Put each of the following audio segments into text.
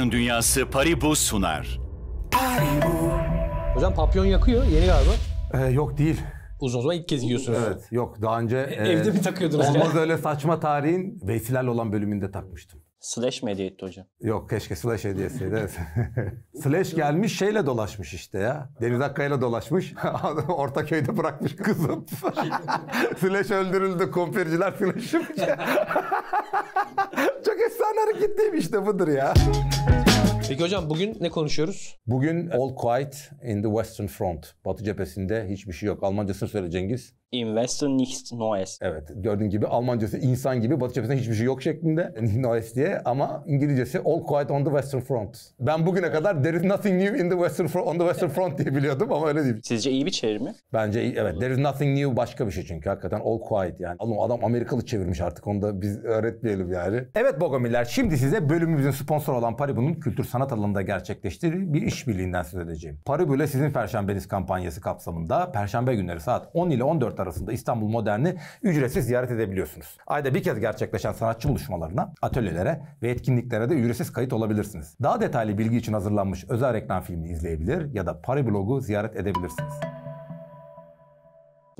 Radyo'nun dünyası Paribu sunar. Paribu. Hocam papyon yakıyor yeni galiba. Ee, yok değil. Uzun zaman ilk kez giyiyorsunuz. Evet yok daha önce. E, evde mi takıyordunuz? Olmaz öyle saçma tarihin Veysilerle olan bölümünde takmıştım. Slash mi hediye etti hocam? Yok keşke Slash hediyesiydi. Evet. slash gelmiş şeyle dolaşmış işte ya. Deniz Akkaya'yla dolaşmış. Ortaköy'de bırakmış kızım. slash öldürüldü. Kumpirciler Slash'ı. Çok efsane hareketliymiş de budur ya. Peki hocam bugün ne konuşuyoruz? Bugün All Quiet in the Western Front. Batı cephesinde hiçbir şey yok. Almancasını söyle Cengiz. In Western nichts Neues. Evet gördüğün gibi Almancası insan gibi Batı cephesinde hiçbir şey yok şeklinde. Neues diye ama İngilizcesi All Quiet on the Western Front. Ben bugüne kadar there is nothing new in the Western Front, on the Western Front diye biliyordum ama öyle değil. Sizce iyi bir çevirme? Bence iyi, evet. There is nothing new başka bir şey çünkü hakikaten All Quiet yani. Oğlum adam Amerikalı çevirmiş artık onu da biz öğretmeyelim yani. Evet Bogomiller şimdi size bölümümüzün sponsor olan Paribu'nun kültür sanat sanat alanında gerçekleştirir bir işbirliğinden söz edeceğim. Parabüle sizin Perşembeniz kampanyası kapsamında Perşembe günleri saat 10 ile 14 arasında İstanbul Modern'i ücretsiz ziyaret edebiliyorsunuz. Ayda bir kez gerçekleşen sanatçı buluşmalarına, atölyelere ve etkinliklere de ücretsiz kayıt olabilirsiniz. Daha detaylı bilgi için hazırlanmış özel reklam filmini izleyebilir ya da blogu ziyaret edebilirsiniz.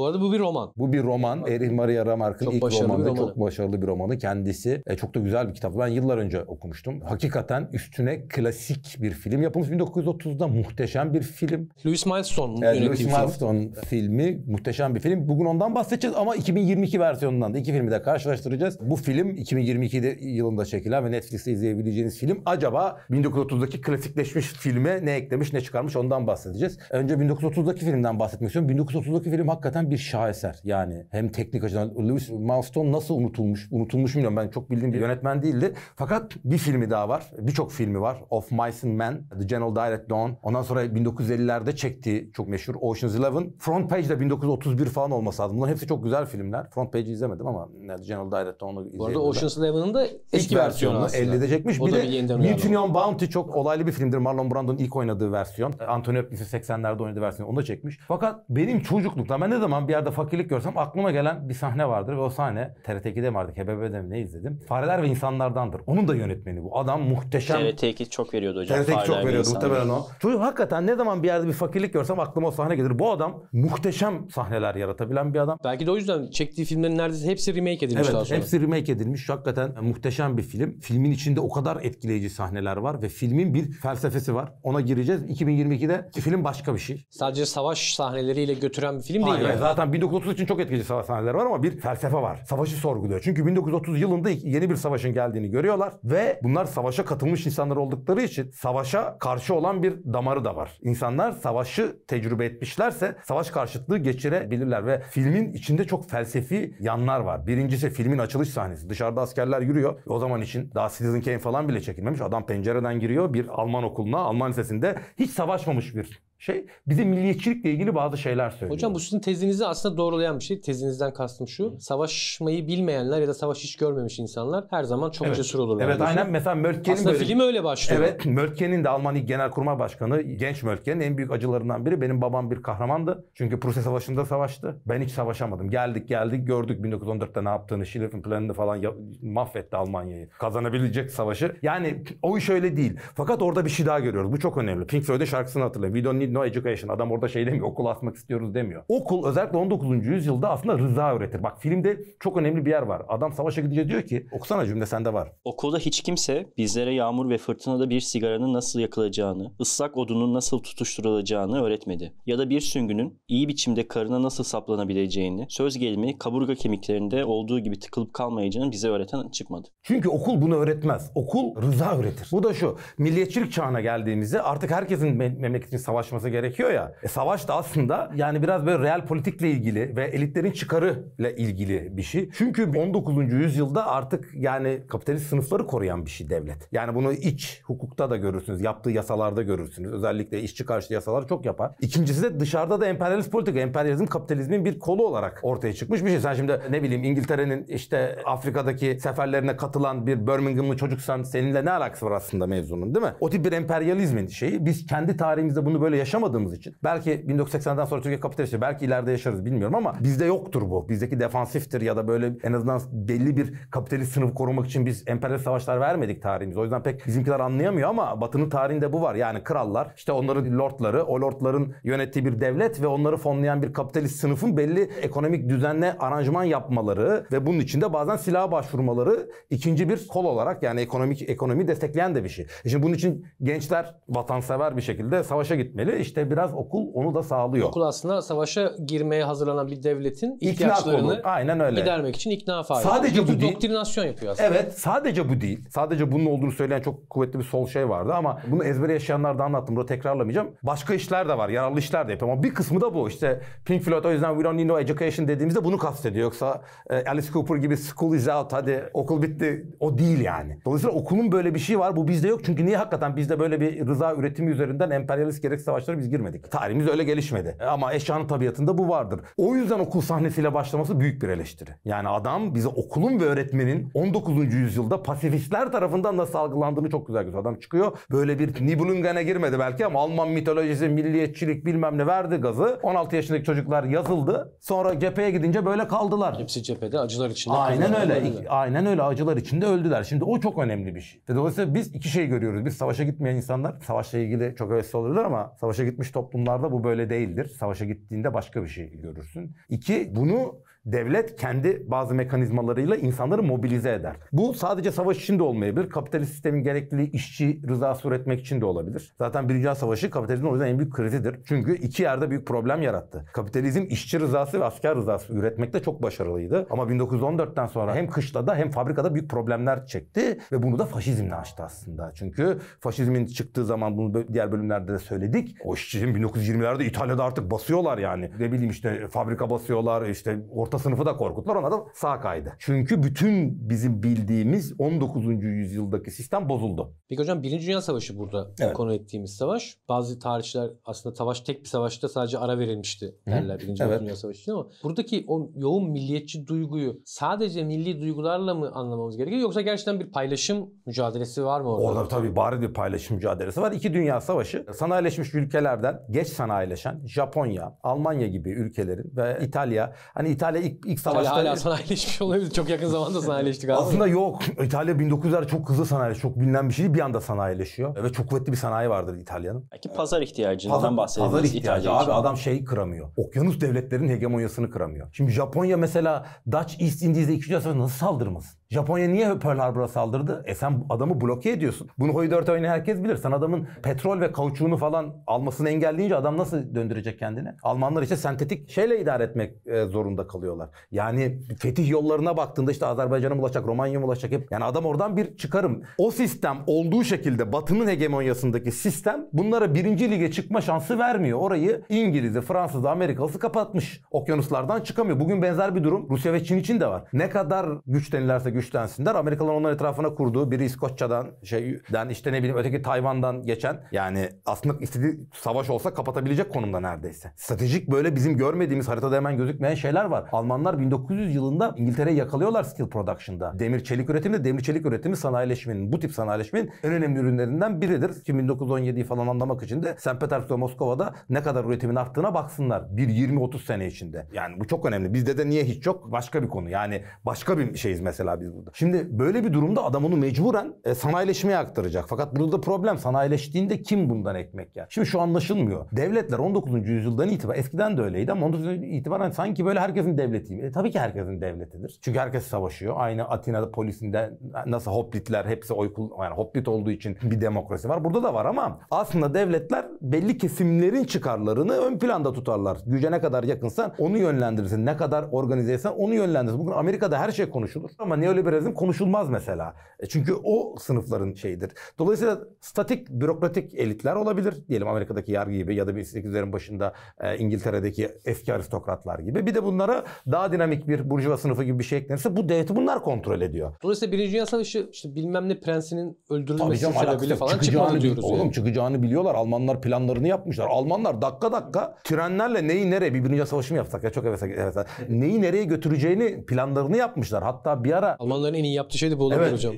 Bu arada bu bir roman. Bu bir roman. Erich Maria Remarque'ın ilk romanı, romanı. Çok başarılı bir romanı. Kendisi e, çok da güzel bir kitap. Ben yıllar önce okumuştum. Hakikaten üstüne klasik bir film yapılmış. 1930'da muhteşem bir film. Louis Milestone e, Louis Milestone film. filmi muhteşem bir film. Bugün ondan bahsedeceğiz ama 2022 versiyonundan da iki filmi de karşılaştıracağız. Bu film 2022 yılında çekilen ve Netflix'te izleyebileceğiniz film. Acaba 1930'daki klasikleşmiş filme ne eklemiş ne çıkarmış ondan bahsedeceğiz. Önce 1930'daki filmden bahsetmek istiyorum. 1930'daki film hakikaten bir şaheser. Yani hem teknik açıdan Lewis Milestone nasıl unutulmuş? Unutulmuş bilmiyorum. Ben çok bildiğim bir yönetmen değildi. Fakat bir filmi daha var. Birçok filmi var. Of Mice and Men, The General Direct Dawn. Ondan sonra 1950'lerde çektiği çok meşhur Ocean's Eleven. Front Page de 1931 falan olması lazım. Bunların hepsi çok güzel filmler. Front Page'i izlemedim ama The General Direct Dawn'u izledim. Bu arada Ocean's Eleven'ın da eski versiyonu, versiyonu 50'de çekmiş. O bir de Newton Young Bounty çok olaylı bir filmdir. Marlon Brando'nun ilk oynadığı versiyon. Anthony Hopkins'in 80'lerde oynadığı versiyon. Onu da çekmiş. Fakat benim çocukluktan ben ne zaman zaman bir yerde fakirlik görsem aklıma gelen bir sahne vardır ve o sahne TRT 2'de mi vardı, HBB'de mi ne izledim? Fareler ve insanlardandır. Onun da yönetmeni bu. Adam muhteşem. TRT 2 çok veriyordu hocam. TRT 2 çok veriyordu muhtemelen o. Çünkü hakikaten ne zaman bir yerde bir fakirlik görsem aklıma o sahne gelir. Bu adam muhteşem sahneler yaratabilen bir adam. Belki de o yüzden çektiği filmlerin neredeyse hepsi remake edilmiş evet, daha sonra. hepsi remake edilmiş. Hakikaten muhteşem bir film. Filmin içinde o kadar etkileyici sahneler var ve filmin bir felsefesi var. Ona gireceğiz. 2022'de film başka bir şey. Sadece savaş sahneleriyle götüren bir film değil. Hayır, yani. Zaten 1930 için çok etkili savaş sahneleri var ama bir felsefe var. Savaşı sorguluyor. Çünkü 1930 yılında yeni bir savaşın geldiğini görüyorlar ve bunlar savaşa katılmış insanlar oldukları için savaşa karşı olan bir damarı da var. İnsanlar savaşı tecrübe etmişlerse savaş karşıtlığı geçirebilirler ve filmin içinde çok felsefi yanlar var. Birincisi filmin açılış sahnesi. Dışarıda askerler yürüyor. O zaman için daha Citizen Kane falan bile çekilmemiş. Adam pencereden giriyor bir Alman okuluna, Alman lisesinde hiç savaşmamış bir şey bize milliyetçilikle ilgili bazı şeyler söylüyor. Hocam bu sizin tezinizi aslında doğrulayan bir şey. Tezinizden kastım şu. Savaşmayı bilmeyenler ya da savaş hiç görmemiş insanlar her zaman çok evet. cesur olurlar. Evet aynen mesela Möltke'nin aslında böyle... film öyle başlıyor. Evet Möltke'nin de Alman İlk Genelkurmay Başkanı genç Möltke'nin en büyük acılarından biri benim babam bir kahramandı. Çünkü Prusya Savaşı'nda savaştı. Ben hiç savaşamadım. Geldik geldik gördük 1914'te ne yaptığını. Schiller'in planını falan ya... mahvetti Almanya'yı. Kazanabilecek savaşı. Yani o iş öyle değil. Fakat orada bir şey daha görüyoruz. Bu çok önemli. Pink Floyd'un şarkısını hatırlayın. We don't need no education. Adam orada şey demiyor. Okul atmak istiyoruz demiyor. Okul özellikle 19. yüzyılda aslında rıza öğretir. Bak filmde çok önemli bir yer var. Adam savaşa gidince diyor ki okusana cümle sende var. Okulda hiç kimse bizlere yağmur ve fırtınada bir sigaranın nasıl yakılacağını, ıslak odunun nasıl tutuşturulacağını öğretmedi. Ya da bir süngünün iyi biçimde karına nasıl saplanabileceğini, söz gelimi kaburga kemiklerinde olduğu gibi tıkılıp kalmayacağını bize öğreten çıkmadı. Çünkü okul bunu öğretmez. Okul rıza öğretir. Bu da şu. Milliyetçilik çağına geldiğimizde artık herkesin memleketin savaşması olması gerekiyor ya. E, savaş da aslında yani biraz böyle real politikle ilgili ve elitlerin çıkarı ile ilgili bir şey. Çünkü 19. yüzyılda artık yani kapitalist sınıfları koruyan bir şey devlet. Yani bunu iç hukukta da görürsünüz. Yaptığı yasalarda görürsünüz. Özellikle işçi karşıtı yasalar çok yapar. İkincisi de dışarıda da emperyalist politika. Emperyalizm kapitalizmin bir kolu olarak ortaya çıkmış bir şey. Sen şimdi ne bileyim İngiltere'nin işte Afrika'daki seferlerine katılan bir Birmingham'lı çocuksan seninle ne alakası var aslında mevzunun değil mi? O tip bir emperyalizmin şeyi. Biz kendi tarihimizde bunu böyle yaşamışız yaşamadığımız için belki 1980'den sonra Türkiye kapitalist, belki ileride yaşarız bilmiyorum ama bizde yoktur bu. Bizdeki defansiftir ya da böyle en azından belli bir kapitalist sınıfı korumak için biz emperyalist savaşlar vermedik tarihimiz. O yüzden pek bizimkiler anlayamıyor ama Batı'nın tarihinde bu var. Yani krallar işte onların lordları, o lordların yönettiği bir devlet ve onları fonlayan bir kapitalist sınıfın belli ekonomik düzenle aranjman yapmaları ve bunun içinde bazen silaha başvurmaları ikinci bir kol olarak yani ekonomik ekonomi destekleyen de bir şey. E şimdi bunun için gençler vatansever bir şekilde savaşa gitmeli işte biraz okul onu da sağlıyor. Okul aslında savaşa girmeye hazırlanan bir devletin ihtiyaçlarını ikna Aynen öyle. gidermek için ikna faaliyeti. Sadece bu değil. Doktrinasyon yapıyor aslında. Evet sadece bu değil. Sadece bunun olduğunu söyleyen çok kuvvetli bir sol şey vardı ama bunu ezbere yaşayanlar da anlattım. Burada tekrarlamayacağım. Başka işler de var. Yararlı işler de yapıyor ama bir kısmı da bu. İşte Pink Floyd o yüzden We Don't Need No Education dediğimizde bunu kastediyor. Yoksa e, Alice Cooper gibi School is out hadi okul bitti o değil yani. Dolayısıyla okulun böyle bir şeyi var. Bu bizde yok. Çünkü niye hakikaten bizde böyle bir rıza üretimi üzerinden emperyalist gerek savaş savaşlara biz girmedik. Tarihimiz öyle gelişmedi. E, ama eşyanın tabiatında bu vardır. O yüzden okul sahnesiyle başlaması büyük bir eleştiri. Yani adam bize okulun ve öğretmenin 19. yüzyılda pasifistler tarafından nasıl algılandığını çok güzel gösteriyor. Adam çıkıyor böyle bir Nibelungen'e girmedi belki ama Alman mitolojisi, milliyetçilik bilmem ne verdi gazı. 16 yaşındaki çocuklar yazıldı. Sonra cepheye gidince böyle kaldılar. Hepsi cephede acılar içinde. Aynen öyle. Öldüler. Aynen öyle acılar içinde öldüler. Şimdi o çok önemli bir şey. Dolayısıyla biz iki şey görüyoruz. Biz savaşa gitmeyen insanlar savaşla ilgili çok öyle olurlar ama savaş Savaşa gitmiş toplumlarda bu böyle değildir. Savaşa gittiğinde başka bir şey görürsün. İki, bunu devlet kendi bazı mekanizmalarıyla insanları mobilize eder. Bu sadece savaş için de olmayabilir. Kapitalist sistemin gerekliliği işçi rızası üretmek için de olabilir. Zaten Birinci Dünya Savaşı kapitalizmin o yüzden en büyük krizidir. Çünkü iki yerde büyük problem yarattı. Kapitalizm işçi rızası ve asker rızası üretmekte çok başarılıydı. Ama 1914'ten sonra hem kışlada hem fabrikada büyük problemler çekti ve bunu da faşizmle açtı aslında. Çünkü faşizmin çıktığı zaman bunu diğer bölümlerde de söyledik. O işçinin 1920'lerde İtalya'da artık basıyorlar yani. Ne bileyim işte fabrika basıyorlar, işte orta orta sınıfı da korkuttular. Ona da sağ kaydı. Çünkü bütün bizim bildiğimiz 19. yüzyıldaki sistem bozuldu. Peki hocam Birinci Dünya Savaşı burada evet. konu ettiğimiz savaş. Bazı tarihçiler aslında savaş tek bir savaşta sadece ara verilmişti derler Birinci Evet. Dünya Savaşı için ama buradaki o yoğun milliyetçi duyguyu sadece milli duygularla mı anlamamız gerekiyor yoksa gerçekten bir paylaşım mücadelesi var mı orada? Orada tabii bari bir paylaşım mücadelesi var. İki Dünya Savaşı sanayileşmiş ülkelerden geç sanayileşen Japonya, Almanya gibi ülkelerin ve İtalya hani İtalya ilk, ilk savaşta... hala sanayileşmiş olabilir. Çok yakın zamanda sanayileştik aslında. aslında yok. İtalya 1900'lerde çok hızlı sanayileşiyor, Çok bilinen bir şey Bir anda sanayileşiyor. Ve çok kuvvetli bir sanayi vardır İtalya'nın. Belki pazar ihtiyacından pazar, bahsediyoruz. Pazar ihtiyacı. İtalya abi adam şeyi kıramıyor. Okyanus devletlerinin hegemonyasını kıramıyor. Şimdi Japonya mesela Dutch East Indies'e 2. Dünya Savaşı'na nasıl saldırmasın? Japonya niye Pearl Harbor'a saldırdı? E sen adamı bloke ediyorsun. Bunu Hoyu 4 oynayan herkes bilir. Sen adamın petrol ve kauçuğunu falan almasını engelleyince adam nasıl döndürecek kendini? Almanlar işte sentetik şeyle idare etmek e, zorunda kalıyorlar. Yani fetih yollarına baktığında işte Azerbaycan'a ulaşacak, Romanya'ya ulaşacak. hep. Yani adam oradan bir çıkarım. O sistem olduğu şekilde Batı'nın hegemonyasındaki sistem bunlara birinci lige çıkma şansı vermiyor. Orayı İngiliz'i, Fransız'ı, Amerikalısı kapatmış. Okyanuslardan çıkamıyor. Bugün benzer bir durum Rusya ve Çin için de var. Ne kadar güç güçlenirlerse güç güçlensinler. Amerikalılar onların etrafına kurduğu biri İskoçya'dan şeyden işte ne bileyim öteki Tayvan'dan geçen yani aslında istediği savaş olsa kapatabilecek konumda neredeyse. Stratejik böyle bizim görmediğimiz haritada hemen gözükmeyen şeyler var. Almanlar 1900 yılında İngiltere'yi yakalıyorlar steel production'da. Demir çelik üretiminde demir çelik üretimi sanayileşmenin bu tip sanayileşmenin en önemli ürünlerinden biridir. 1917'yi falan anlamak için de St. Petersburg Moskova'da ne kadar üretimin arttığına baksınlar. Bir 20-30 sene içinde. Yani bu çok önemli. Bizde de niye hiç yok? Başka bir konu. Yani başka bir şeyiz mesela biz biz burada. Şimdi böyle bir durumda adam onu mecburen e, sanayileşmeye aktaracak. Fakat burada problem sanayileştiğinde kim bundan ekmek yer? Şimdi şu anlaşılmıyor. Devletler 19. yüzyıldan itibaren eskiden de öyleydi ama 19. itibaren hani sanki böyle herkesin devletiyim. E, tabii ki herkesin devletidir. Çünkü herkes savaşıyor. Aynı Atina'da polisinde nasıl hoplitler hepsi oy yani hoplit olduğu için bir demokrasi var. Burada da var ama aslında devletler belli kesimlerin çıkarlarını ön planda tutarlar. Güce ne kadar yakınsan onu yönlendirirsin. Ne kadar organizeysen onu yönlendirirsin. Bugün Amerika'da her şey konuşulur ama neoliberal neoliberalizm konuşulmaz mesela. E, çünkü o sınıfların şeyidir. Dolayısıyla statik bürokratik elitler olabilir. Diyelim Amerika'daki yargı gibi ya da 1800'lerin başında e, İngiltere'deki eski aristokratlar gibi. Bir de bunlara daha dinamik bir burjuva sınıfı gibi bir şey eklenirse bu devleti bunlar kontrol ediyor. Dolayısıyla Birinci Dünya Savaşı işte bilmem ne prensinin öldürülmesi sebebiyle falan çıkmadı diyoruz. Oğlum yani. çıkacağını biliyorlar. Almanlar planlarını yapmışlar. Almanlar dakika dakika trenlerle neyi nereye bir Birinci Dünya Savaşı mı yapsak ya çok heves, heves. Neyi nereye götüreceğini planlarını yapmışlar. Hatta bir ara Almanların en iyi yaptığı şey de bu olabilir evet, hocam.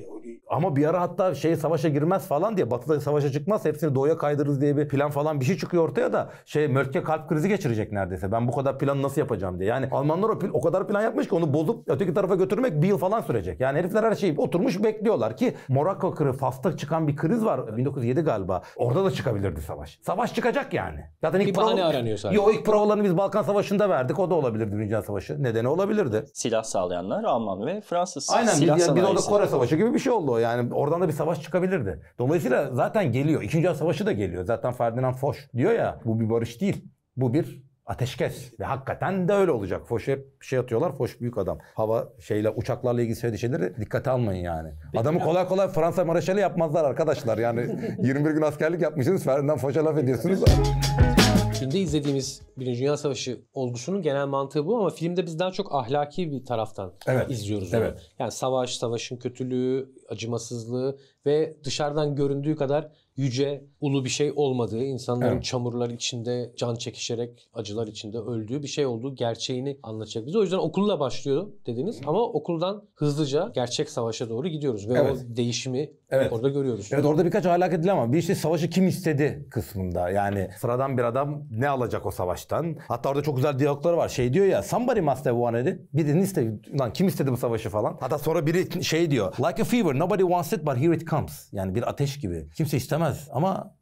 Ama bir ara hatta şey savaşa girmez falan diye batıda savaşa çıkmaz hepsini doğuya kaydırırız diye bir plan falan bir şey çıkıyor ortaya da şey Möltke kalp krizi geçirecek neredeyse. Ben bu kadar plan nasıl yapacağım diye. Yani Almanlar o, o kadar plan yapmış ki onu bozup öteki tarafa götürmek bir yıl falan sürecek. Yani herifler her şeyi oturmuş bekliyorlar ki Morocco kırı Fas'ta çıkan bir kriz var 1907 galiba. Orada da çıkabilirdi savaş. Savaş çıkacak yani. Zaten ilk bir bahane aranıyor sadece. Yo, ilk provalarını biz Balkan Savaşı'nda verdik. O da olabilirdi Dünya Savaşı. Nedeni olabilirdi. Silah sağlayanlar Alman ve Fransız. Aynen silah biz, biz orada Kore Savaşı gibi bir şey oldu o yani oradan da bir savaş çıkabilirdi. Dolayısıyla zaten geliyor. İkinci Dünya Savaşı da geliyor. Zaten Ferdinand Foch diyor ya bu bir barış değil. Bu bir ateşkes. Ve hakikaten de öyle olacak. Foch hep şey atıyorlar. Foch büyük adam. Hava şeyle uçaklarla ilgili söylediği şeyleri dikkate almayın yani. Peki Adamı ya. kolay kolay Fransa Maraşali yapmazlar arkadaşlar. Yani 21 gün askerlik yapmışsınız. Ferdinand Foch'a laf ediyorsunuz filmde izlediğimiz Birinci Dünya Savaşı olgusunun genel mantığı bu ama filmde biz daha çok ahlaki bir taraftan evet, izliyoruz onu. Evet. Yani savaş, savaşın kötülüğü, acımasızlığı ve dışarıdan göründüğü kadar yüce, ulu bir şey olmadığı, insanların evet. çamurlar içinde can çekişerek, acılar içinde öldüğü bir şey olduğu gerçeğini anlatacak bize. O yüzden okulla başlıyor dediniz ama okuldan hızlıca gerçek savaşa doğru gidiyoruz ve evet. o değişimi evet. orada görüyoruz. Evet orada birkaç ahlak edildi ama bir işte savaşı kim istedi kısmında. Yani sıradan bir adam ne alacak o savaştan? Hatta orada çok güzel diyaloglar var. Şey diyor ya somebody must have wanted it. Birini istedi. Lan kim istedi bu savaşı falan. Hatta sonra biri şey diyor. Like a fever nobody wants it but here it comes. Yani bir ateş gibi. Kimse istemez bilemez ama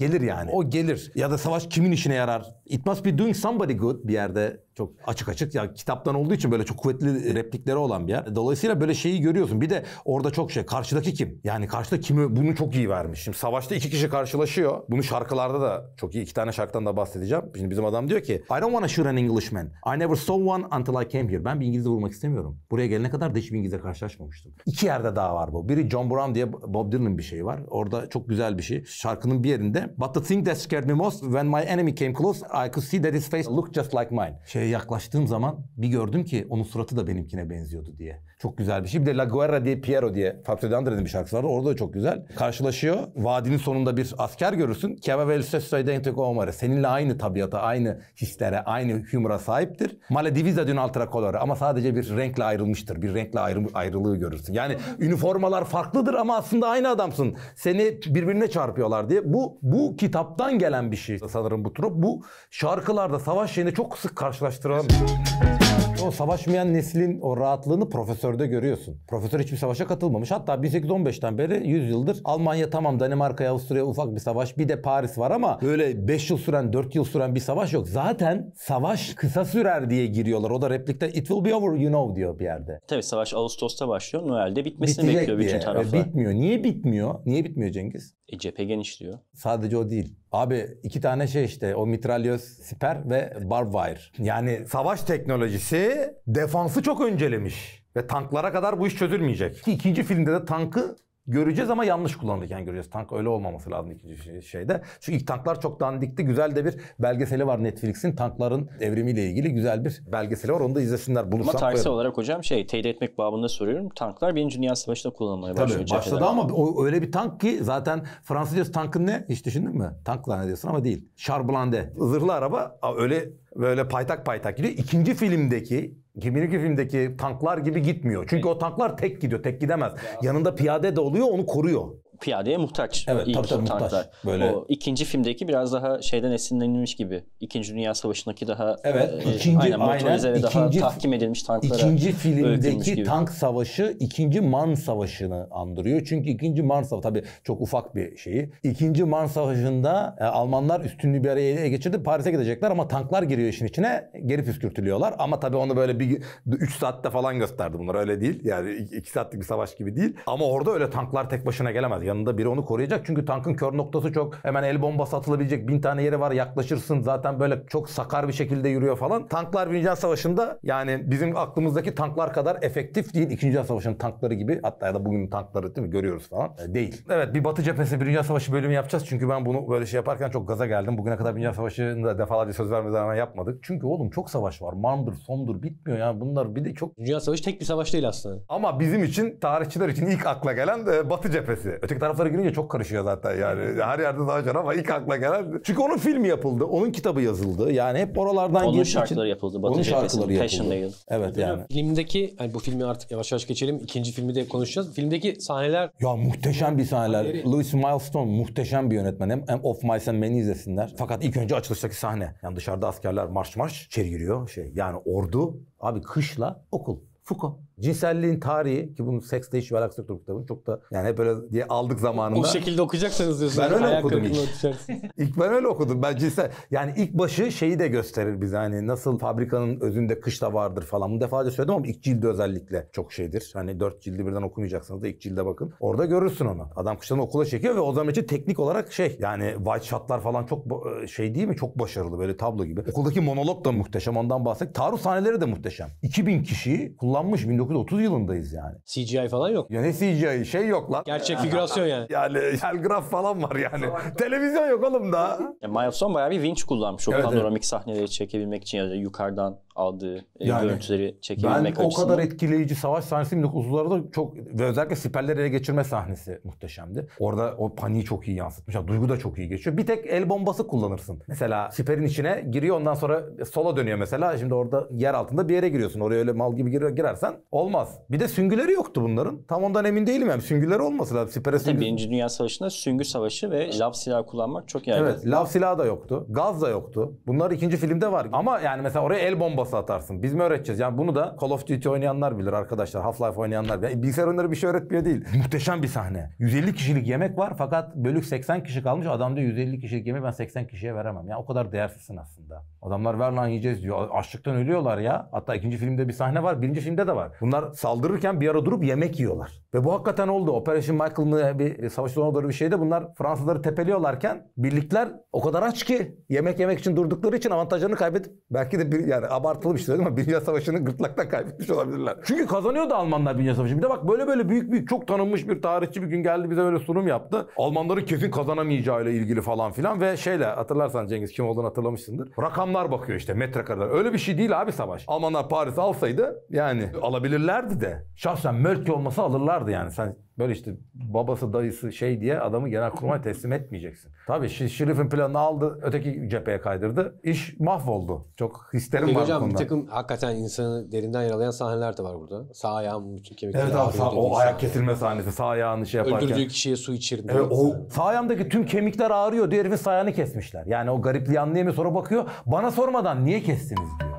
Gelir yani. O gelir. Ya da savaş kimin işine yarar? It must be doing somebody good bir yerde çok açık açık ya kitaptan olduğu için böyle çok kuvvetli replikleri olan bir yer. Dolayısıyla böyle şeyi görüyorsun. Bir de orada çok şey karşıdaki kim? Yani karşıda kimi bunu çok iyi vermiş. Şimdi savaşta iki kişi karşılaşıyor. Bunu şarkılarda da çok iyi. iki tane şarkıdan da bahsedeceğim. Şimdi bizim adam diyor ki I don't want to shoot an Englishman. I never saw one until I came here. Ben bir İngiliz'e vurmak istemiyorum. Buraya gelene kadar da hiçbir İngiliz'e karşılaşmamıştım. İki yerde daha var bu. Biri John Brown diye Bob Dylan'ın bir şeyi var. Orada çok güzel bir şey. Şarkının bir yerinde But the thing that scared me most when my enemy came close I could see that his face looked just like mine. Şeye yaklaştığım zaman bir gördüm ki onun suratı da benimkine benziyordu diye. Çok güzel bir şey. Bir de La Guerra diye Piero diye Fabio Andre'nin bir şarkısı var. Orada da çok güzel. Karşılaşıyor. Vadinin sonunda bir asker görürsün. Kevavel sesso identico omare. Seninle aynı tabiata, aynı hislere, aynı humora sahiptir. Male divisa di un'altra colore. Ama sadece bir renkle ayrılmıştır. Bir renkle ayrı, ayrılığı görürsün. Yani üniformalar farklıdır ama aslında aynı adamsın. Seni birbirine çarpıyorlar diye. Bu bu kitaptan gelen bir şey sanırım bu trup. Bu şarkılarda savaş şeyini çok sık karşılaştırılan bir şey o savaşmayan neslin o rahatlığını profesörde görüyorsun. Profesör hiçbir savaşa katılmamış. Hatta 1815'ten beri 100 yıldır Almanya tamam Danimarka, Avusturya ufak bir savaş bir de Paris var ama böyle 5 yıl süren 4 yıl süren bir savaş yok. Zaten savaş kısa sürer diye giriyorlar. O da replikte it will be over you know diyor bir yerde. Tabii savaş Ağustos'ta başlıyor. Noel'de bitmesini Bitecek bekliyor bütün e, taraflar. bitmiyor. Niye bitmiyor? Niye bitmiyor Cengiz? E cephe genişliyor. Sadece o değil. Abi iki tane şey işte o mitralyöz siper ve barbed wire. Yani savaş teknolojisi defansı çok öncelemiş. Ve tanklara kadar bu iş çözülmeyecek. İkinci filmde de tankı göreceğiz ama yanlış kullanılırken göreceğiz. Tank öyle olmaması lazım ikinci şey, şeyde. Çünkü ilk tanklar çok dandikti. Güzel de bir belgeseli var Netflix'in. Tankların evrimiyle ilgili güzel bir belgeseli var. Onu da izlesinler bulursam. Ama tarihsel olarak hocam şey teyit etmek babında soruyorum. Tanklar 1. Dünya Savaşı'nda kullanılmaya Tabii, başlıyor. Başladı ama o, öyle bir tank ki zaten Fransızcası tankın ne? Hiç düşündün mü? Tank zannediyorsun ama değil. Charblande. Zırhlı araba öyle böyle paytak paytak gidiyor. İkinci filmdeki Birinci filmdeki tanklar gibi gitmiyor. Çünkü o tanklar tek gidiyor, tek gidemez. Yanında piyade de oluyor, onu koruyor piyadeye muhtaç. Evet ilk tabii tabii muhtaç. Böyle. O ikinci filmdeki biraz daha şeyden esinlenilmiş gibi. İkinci Dünya Savaşı'ndaki daha Evet. E, ikinci, aynen, aynen. ve daha tahkim edilmiş tanklara İkinci filmdeki tank savaşı ikinci Man Savaşı'nı andırıyor. Çünkü ikinci Man Savaşı tabii çok ufak bir şeyi. İkinci Man Savaşı'nda e, Almanlar üstünlüğü bir araya geçirdi. Paris'e gidecekler ama tanklar giriyor işin içine. Geri püskürtülüyorlar. Ama tabii onu böyle bir 3 saatte falan gösterdi bunlar. Öyle değil. Yani 2 saatlik bir savaş gibi değil. Ama orada öyle tanklar tek başına gelemez Yanında biri onu koruyacak. Çünkü tankın kör noktası çok. Hemen el bombası atılabilecek bin tane yeri var. Yaklaşırsın zaten böyle çok sakar bir şekilde yürüyor falan. Tanklar Birinci Dünya Savaşı'nda yani bizim aklımızdaki tanklar kadar efektif değil. İkinci Dünya Savaşı'nın tankları gibi hatta ya da bugün tankları değil mi görüyoruz falan. E, değil. Evet bir Batı cephesi Birinci Dünya Savaşı bölümü yapacağız. Çünkü ben bunu böyle şey yaparken çok gaza geldim. Bugüne kadar Birinci Dünya Savaşı'nda defalarca söz vermeden hemen yapmadık. Çünkü oğlum çok savaş var. Marmdır, Somdur bitmiyor yani bunlar bir de çok... Dünya Savaşı tek bir savaş değil aslında. Ama bizim için tarihçiler için ilk akla gelen e, Batı cephesi. Öteki tarafları girince çok karışıyor zaten yani. Her yerde daha savaş ama ilk akla gelen. Çünkü onun filmi yapıldı. Onun kitabı yazıldı. Yani hep oralardan onun şarkıları yapıldı. Batı onun şarkıları yapıldı. Evet yani. Filmdeki yani bu filmi artık yavaş yavaş geçelim. İkinci filmi de konuşacağız. Filmdeki sahneler Ya muhteşem bir sahneler. Louis Milestone muhteşem bir yönetmen. Hem, hem Of Mice and Men'i izlesinler. Fakat ilk önce açılıştaki sahne. Yani dışarıda askerler marş marş içeri giriyor. Şey yani ordu abi kışla okul. Foucault. Cinselliğin tarihi ki bunun seksle hiç alakası yoktur bu kitabın. Çok da yani hep böyle diye aldık zamanında. O şekilde okuyacaksanız diyorsun. Ben öyle okudum ilk. ilk ben öyle okudum. Ben cinsel yani ilk başı şeyi de gösterir bize hani nasıl fabrikanın özünde kışla vardır falan. Bunu defalarca söyledim ama ilk cildi özellikle çok şeydir. Hani dört cildi birden okumayacaksınız da ilk cilde bakın. Orada görürsün onu. Adam kıştan okula çekiyor ve o zaman için teknik olarak şey yani white shotlar falan çok e, şey değil mi? Çok başarılı böyle tablo gibi. Okuldaki monolog da muhteşem ondan bahsek. Taarruz sahneleri de muhteşem. 2000 kişiyi kullan uygulanmış 1930 yılındayız yani. CGI falan yok. Ya ne CGI şey yok lan. Gerçek figürasyon yani. Yani telgraf falan var yani. Televizyon yok oğlum da. Ya Milestone bayağı bir winch kullanmış o Evet, evet. panoramik sahneleri çekebilmek için ya da yukarıdan aldığı e, Yani görüntüleri Ben çekebilmek o kadar etkileyici savaş sahnesi 1930'larda çok ve özellikle siperleri ele geçirme sahnesi muhteşemdi. Orada o paniği çok iyi yansıtmış yansıtmışlar. Duygu da çok iyi geçiyor. Bir tek el bombası kullanırsın. Mesela siperin içine giriyor ondan sonra sola dönüyor mesela. Şimdi orada yer altında bir yere giriyorsun. Oraya öyle mal gibi giriyor girersen olmaz. Bir de süngüleri yoktu bunların. Tam ondan emin değilim yani. Süngüleri olması lazım. Sipere süngü. Birinci Dünya Savaşı'nda süngü savaşı ve lav silahı kullanmak çok yaygın. Evet lav silahı da yoktu. Gaz da yoktu. Bunlar ikinci filmde var. Ama yani mesela oraya el bombası atarsın. Biz mi öğreteceğiz? Yani bunu da Call of Duty oynayanlar bilir arkadaşlar. Half-Life oynayanlar. Yani bilgisayar oyunları bir şey öğretmiyor değil. Muhteşem bir sahne. 150 kişilik yemek var fakat bölük 80 kişi kalmış. Adam diyor 150 kişilik yemeği ben 80 kişiye veremem. Yani o kadar değersizsin aslında. Adamlar ver lan yiyeceğiz diyor. Açlıktan ölüyorlar ya. Hatta ikinci filmde bir sahne var. Birinci filmde de var. Bunlar saldırırken bir ara durup yemek yiyorlar. Ve bu hakikaten oldu. Operation Michael mı bir e, savaş doğru bir şeydi. bunlar Fransızları tepeliyorlarken birlikler o kadar aç ki yemek yemek için durdukları için avantajlarını kaybedip belki de bir, yani abartılı bir şey ama Birinci Dünya Savaşı'nı gırtlaktan kaybetmiş olabilirler. Çünkü kazanıyordu Almanlar Birinci Savaşı. Bir de bak böyle böyle büyük büyük çok tanınmış bir tarihçi bir gün geldi bize böyle sunum yaptı. Almanların kesin kazanamayacağıyla ilgili falan filan ve şeyle hatırlarsan Cengiz kim olduğunu hatırlamışsındır. Rakam adamlar bakıyor işte metrekareler. Öyle bir şey değil abi savaş. Almanlar Paris alsaydı yani alabilirlerdi de. Şahsen Mölke olmasa alırlardı yani. Sen Böyle işte babası dayısı şey diye adamı genel genelkurmay teslim etmeyeceksin. Tabii şirifin planını aldı öteki cepheye kaydırdı. İş mahvoldu. Çok hislerim var hocam, konuda. bir takım hakikaten insanı derinden yaralayan sahneler de var burada. Sağ ayağım bütün kemikleri Evet abi sağ, o insan. Şey. ayak kesilme sahnesi sağ ayağını şey yaparken. Öldürdüğü kişiye su içirdi. Evet, o sağ ayağımdaki tüm kemikler ağrıyor diye herifin sağ ayağını kesmişler. Yani o garipliği anlayamıyor sonra bakıyor bana sormadan niye kestiniz diyor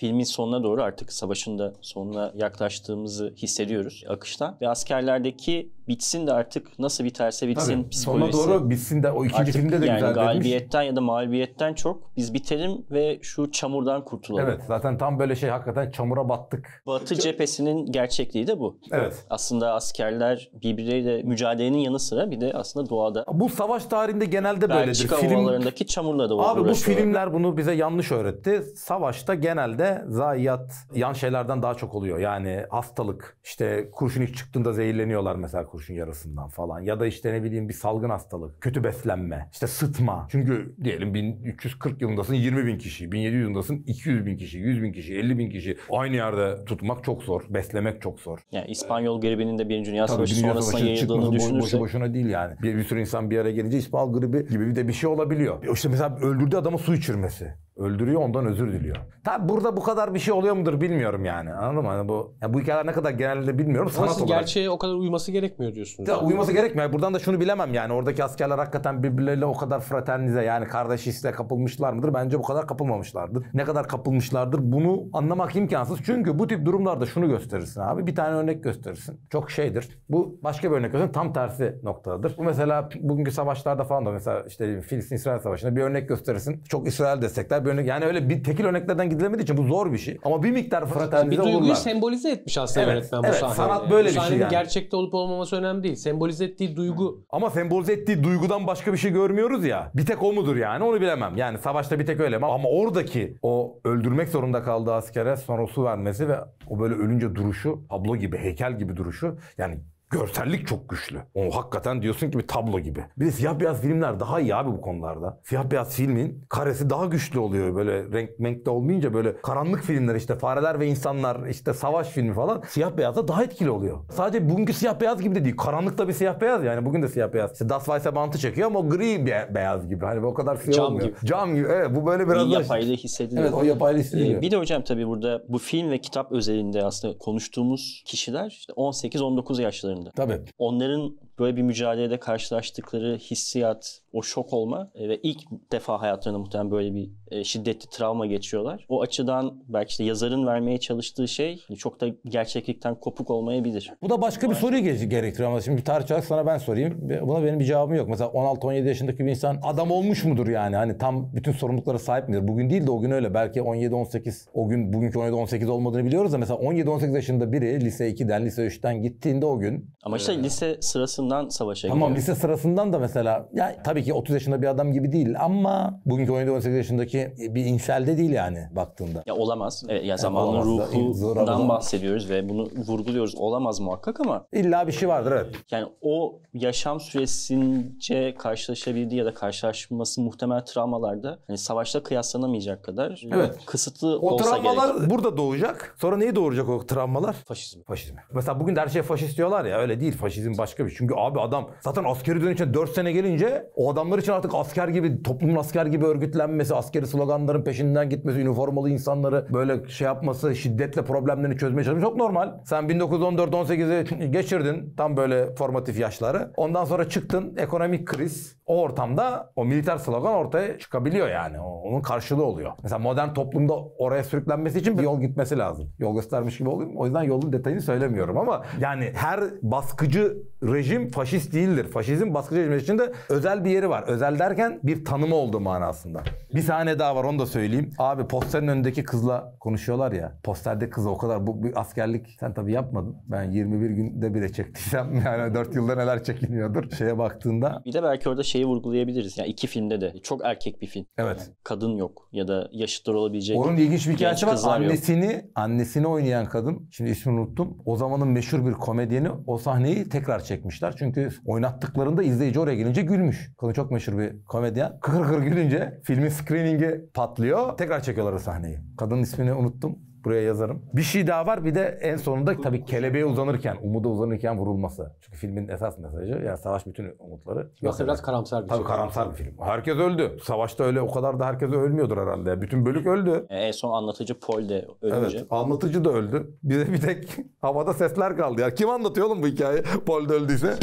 filmin sonuna doğru artık savaşın da sonuna yaklaştığımızı hissediyoruz akışta Ve askerlerdeki bitsin de artık nasıl biterse bitsin Tabii, psikolojisi. Sona doğru bitsin de o ikinci artık filmde de yani güzel galibiyetten demiş. ya da mağlubiyetten çok biz bitelim ve şu çamurdan kurtulalım. Evet zaten tam böyle şey hakikaten çamura battık. Batı cephesinin gerçekliği de bu. Evet. Aslında askerler birbirleriyle mücadelenin yanı sıra bir de aslında doğada. Bu savaş tarihinde genelde böyledir. Belçika Film... ovalarındaki çamurla da Abi bu filmler bunu bize yanlış öğretti. Savaşta genelde zayiat yan şeylerden daha çok oluyor. Yani hastalık işte kurşun ilk çıktığında zehirleniyorlar mesela kurşun kurşun yarasından falan ya da işte ne bileyim bir salgın hastalık, kötü beslenme, işte sıtma. Çünkü diyelim 1340 yılındasın 20 bin kişi, 1700 yılındasın 200 bin kişi, 100 bin kişi, 50 bin kişi. Aynı yerde tutmak çok zor, beslemek çok zor. Yani İspanyol gribinin de Birinci Dünya Savaşı sonrasında Savaşı yayıldığını düşünürsek. Boşu boşuna değil yani. Bir, bir sürü insan bir araya gelince İspanyol gribi gibi bir de bir şey olabiliyor. E işte mesela öldürdüğü adamı su içirmesi öldürüyor ondan özür diliyor. Tabi burada bu kadar bir şey oluyor mudur bilmiyorum yani. Anladın mı? Yani bu yani bu hikayeler ne kadar genelde bilmiyorum sanat olarak. gerçeğe o kadar uyması gerekmiyor diyorsunuz. Ya, uyması gerekmiyor. Buradan da şunu bilemem yani. Oradaki askerler hakikaten birbirleriyle o kadar fraternize yani kardeş hisle kapılmışlar mıdır? Bence bu kadar kapılmamışlardır. Ne kadar kapılmışlardır bunu anlamak imkansız. Çünkü bu tip durumlarda şunu gösterirsin abi. Bir tane örnek gösterirsin. Çok şeydir. Bu başka bir örnek gösterirsin. Tam tersi noktadadır. Bu mesela bugünkü savaşlarda falan da mesela işte Filistin-İsrail savaşında bir örnek gösterirsin. Çok İsrail destekler. Bir örnek yani öyle bir tekil örneklerden gidilemediği için bu zor bir şey. Ama bir miktar fraternize olurlar. Bir duyguyu sembolize etmiş aslında evet, öğretmen evet, bu sahnede. Sanat böyle bu bir şey yani. gerçekte olup olmaması önemli değil. Sembolize ettiği duygu. Ama sembolize ettiği duygudan başka bir şey görmüyoruz ya. Bir tek o mudur yani onu bilemem. Yani savaşta bir tek öyle ama oradaki o öldürmek zorunda kaldığı askere sonra su vermesi ve o böyle ölünce duruşu, tablo gibi, heykel gibi duruşu yani Görsellik çok güçlü. Onu hakikaten diyorsun ki bir tablo gibi. Bir de siyah beyaz filmler daha iyi abi bu konularda. Siyah beyaz filmin karesi daha güçlü oluyor. Böyle renk menkte olmayınca böyle karanlık filmler işte fareler ve insanlar işte savaş filmi falan siyah beyazda daha etkili oluyor. Sadece bugünkü siyah beyaz gibi de değil. Karanlık da bir siyah beyaz yani bugün de siyah beyaz. İşte Das Weiss'e bantı çekiyor ama o gri be- beyaz gibi. Hani o kadar siyah şey Cam olmuyor. gibi. Cam gibi. Evet bu böyle biraz bir yapaylı hissediliyor. Evet o yapaylı ee, hissediliyor. Ee, bir de hocam tabii burada bu film ve kitap özelinde aslında konuştuğumuz kişiler işte 18-19 yaşlarında dönemde. Tabii. Onların böyle bir mücadelede karşılaştıkları hissiyat, o şok olma e, ve ilk defa hayatlarında muhtemelen böyle bir e, şiddetli travma geçiyorlar. O açıdan belki işte yazarın vermeye çalıştığı şey hani çok da gerçeklikten kopuk olmayabilir. Bu da başka bir soru gerektiriyor ama şimdi tartışarak sana ben sorayım. Buna benim bir cevabım yok. Mesela 16-17 yaşındaki bir insan adam olmuş mudur yani? Hani tam bütün sorumluluklara sahip midir? Bugün değil de o gün öyle. Belki 17-18 o gün bugünkü 17-18 olmadığını biliyoruz da mesela 17-18 yaşında biri lise 2'den lise 3'ten gittiğinde o gün. Ama işte e, lise sırasında sırasından savaşa tamam, giriyor. Tamam lise sırasından da mesela ya tabii ki 30 yaşında bir adam gibi değil ama bugünkü 17-18 yaşındaki bir inselde değil yani baktığında. Ya olamaz. Evet, ya e, zamanın yani ruhundan bahsediyoruz ve bunu vurguluyoruz. Olamaz muhakkak ama. İlla bir şey vardır evet. Yani o yaşam süresince karşılaşabildiği ya da karşılaşması muhtemel travmalarda hani savaşla kıyaslanamayacak kadar evet. kısıtlı o olsa gerek. O travmalar burada doğacak. Sonra neyi doğuracak o travmalar? Faşizm. Faşizm. Mesela bugün de her şey faşist diyorlar ya öyle değil. Faşizm başka bir şey. Çünkü çünkü abi adam zaten askeri dönüşe 4 sene gelince o adamlar için artık asker gibi toplumun asker gibi örgütlenmesi, askeri sloganların peşinden gitmesi, üniformalı insanları böyle şey yapması, şiddetle problemlerini çözmeye çalışması çok normal. Sen 1914-18'i geçirdin tam böyle formatif yaşları. Ondan sonra çıktın ekonomik kriz. O ortamda o militer slogan ortaya çıkabiliyor yani. Onun karşılığı oluyor. Mesela modern toplumda oraya sürüklenmesi için bir yol gitmesi lazım. Yol göstermiş gibi olayım. O yüzden yolun detayını söylemiyorum ama yani her baskıcı rejim rejim faşist değildir. Faşizm baskıcı rejim içinde özel bir yeri var. Özel derken bir tanımı oldu manasında. Bir sahne daha var onu da söyleyeyim. Abi posterin önündeki kızla konuşuyorlar ya. Posterde kızla o kadar bu bir askerlik sen tabii yapmadın. Ben 21 günde bile çektiysem yani 4 yılda neler çekilmiyordur şeye baktığında. Bir de belki orada şeyi vurgulayabiliriz. Yani iki filmde de çok erkek bir film. Evet. Yani kadın yok ya da yaşıtlar olabilecek. Onun ilginç bir hikayesi var. Annesini yok. annesini oynayan kadın şimdi ismini unuttum. O zamanın meşhur bir komedyeni o sahneyi tekrar çekmişler yapmışlar. Çünkü oynattıklarında izleyici oraya gelince gülmüş. Konu çok meşhur bir komedyen. Kıkır kıkır gülünce filmin screeningi patlıyor. Tekrar çekiyorlar o sahneyi. Kadının ismini unuttum. Buraya yazarım. Bir şey daha var. Bir de en sonunda tabii kelebeğe uzanırken, umuda uzanırken vurulması. Çünkü filmin esas mesajı yani savaş bütün umutları. Yoksa biraz karamsar bir tabii şey. karamsar bir film. Herkes öldü. Savaşta öyle o kadar da herkes ölmüyordur herhalde. Bütün bölük öldü. E, en son anlatıcı Paul de ölünce. Evet, anlatıcı da öldü. Bize bir tek havada sesler kaldı. Ya kim anlatıyor oğlum bu hikayeyi? Paul de öldüyse.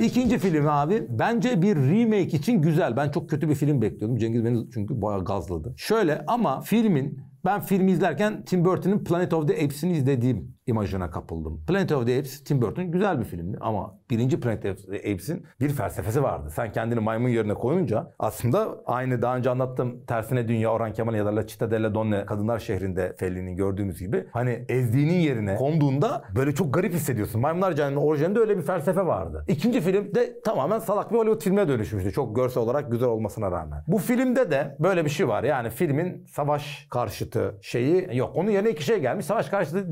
İkinci film abi bence bir remake için güzel. Ben çok kötü bir film bekliyordum. Cengiz beni çünkü bayağı gazladı. Şöyle ama filmin ben film izlerken Tim Burton'ın Planet of the Apes'ini izlediğim imajına kapıldım. Planet of the Apes Tim Burton güzel bir filmdi ama birinci Planet of the Apes'in bir felsefesi vardı. Sen kendini maymun yerine koyunca aslında aynı daha önce anlattığım Tersine Dünya, Orhan Kemal ya da La Città delle Donne Kadınlar Şehrinde Fellini'nin gördüğümüz gibi hani ezdiğinin yerine konduğunda böyle çok garip hissediyorsun. Maymunlar Cehennemi orijinalinde öyle bir felsefe vardı. İkinci film de tamamen salak bir Hollywood filmine dönüşmüştü. Çok görsel olarak güzel olmasına rağmen. Bu filmde de böyle bir şey var. Yani filmin savaş karşıtı şeyi yok. Onun yerine iki şey gelmiş. Savaş karşıtı